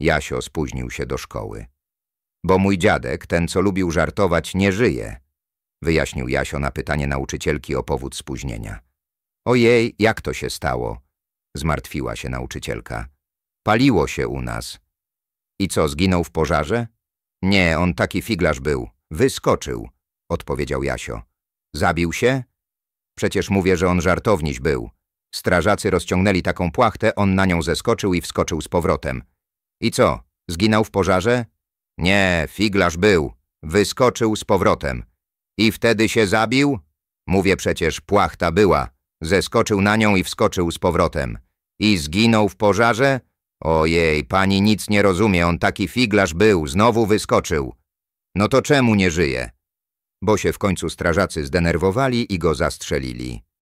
Jasio spóźnił się do szkoły. Bo mój dziadek, ten co lubił żartować, nie żyje, wyjaśnił Jasio na pytanie nauczycielki o powód spóźnienia. Ojej, jak to się stało? Zmartwiła się nauczycielka. Paliło się u nas. I co, zginął w pożarze? Nie, on taki figlarz był. Wyskoczył, odpowiedział Jasio. Zabił się? Przecież mówię, że on żartowniś był. Strażacy rozciągnęli taką płachtę, on na nią zeskoczył i wskoczył z powrotem. I co, zginął w pożarze? Nie, figlarz był. Wyskoczył z powrotem. I wtedy się zabił? Mówię przecież, płachta była. Zeskoczył na nią i wskoczył z powrotem. I zginął w pożarze? Ojej, pani nic nie rozumie, on taki figlarz był, znowu wyskoczył. No to czemu nie żyje? Bo się w końcu strażacy zdenerwowali i go zastrzelili.